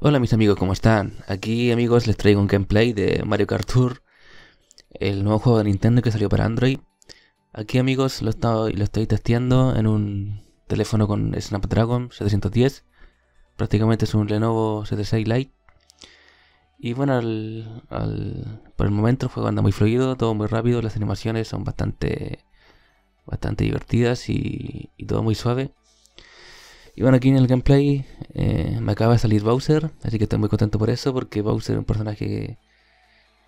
Hola mis amigos, ¿cómo están? Aquí amigos les traigo un gameplay de Mario Kart Tour, el nuevo juego de Nintendo que salió para Android. Aquí amigos lo, estoy, lo estoy testeando en un teléfono con Snapdragon 710, prácticamente es un Lenovo 76 Lite. Y bueno, por el momento el juego anda muy fluido, todo muy rápido, las animaciones son bastante, bastante divertidas y todo muy suave. Y bueno, aquí en el gameplay eh, me acaba de salir Bowser, así que estoy muy contento por eso, porque Bowser es un personaje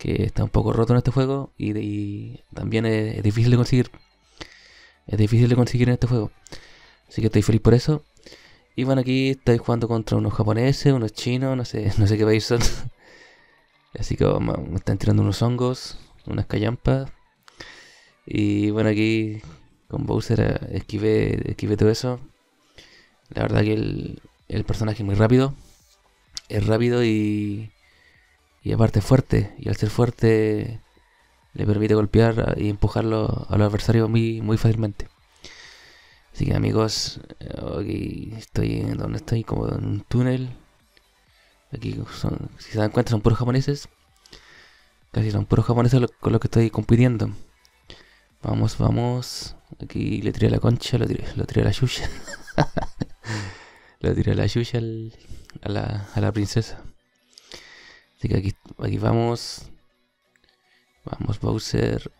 que, está un poco roto en este juego y, también es, difícil de conseguir. Es difícil de conseguir en este juego. Así que estoy feliz por eso. Y bueno, aquí estoy jugando contra unos japoneses, unos chinos, no sé, no sé qué país son. así que me están tirando unos hongos, unas callampas. Y bueno, aquí con Bowser eh, esquivé, esquivé todo eso. La verdad que el, personaje es muy rápido. Es rápido y, aparte fuerte. Y al ser fuerte le permite golpear y empujarlo a los adversarios muy, fácilmente. Así que amigos, aquí estoy en donde estoy, como en un túnel. Aquí son, si se dan cuenta son puros japoneses. Casi son puros japoneses con los que estoy compitiendo. Vamos, vamos. Aquí le tiré la concha, lo tiré, la yuya. tiré la Yushi a, la, a la princesa. Así que aquí, aquí vamos. Vamos, Bowser.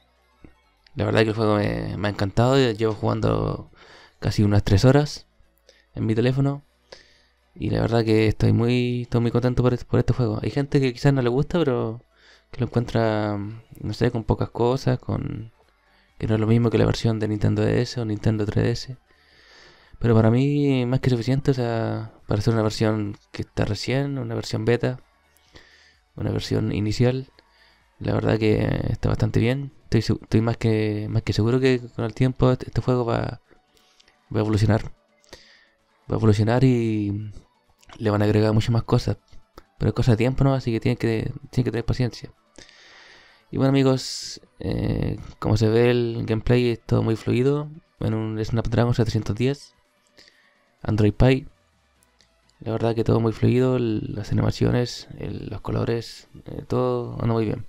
La verdad que el juego me, ha encantado. Llevo jugando casi unas 3 horas en mi teléfono. Y la verdad que estoy muy, estoy muy contento por, por este juego. Hay gente que quizás no le gusta, pero que lo encuentra, no sé, con pocas cosas, con que no es lo mismo que la versión de Nintendo DS o Nintendo 3DS. Pero para mí, más que suficiente, o sea, para hacer una versión que está recién, una versión beta, una versión inicial, la verdad que está bastante bien. Estoy, más, que, más que seguro que con el tiempo este, este juego va, a evolucionar. Va a evolucionar y le van a agregar muchas más cosas. Pero es cosa de tiempo, ¿no? Así que tienen que, que tener paciencia. Y bueno amigos, eh, como se ve el gameplay es todo muy fluido. En un Snapdragon 710. Android Pie. La verdad que todo muy fluido, las animaciones, los colores, eh, todo anda muy bien.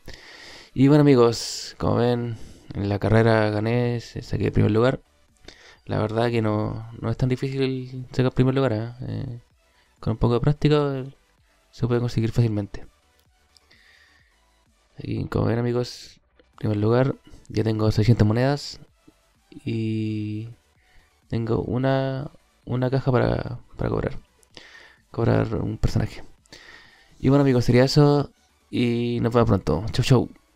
Y bueno amigos, como ven, en la carrera gané, saqué el primer lugar. La verdad que no, es tan difícil sacar primer lugar. ¿eh? Eh, con un poco de práctica se puede conseguir fácilmente. Y como ven amigos, primer lugar, ya tengo 600 monedas y tengo una una caja para, cobrar. Cobrar un personaje. Y bueno amigos, sería eso. Y nos vemos pronto. Chau chau.